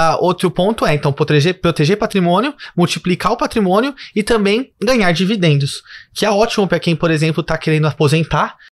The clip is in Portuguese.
Ah, outro ponto é, então, proteger, proteger patrimônio, multiplicar o patrimônio e também ganhar dividendos. Que é ótimo para quem, por exemplo, está querendo aposentar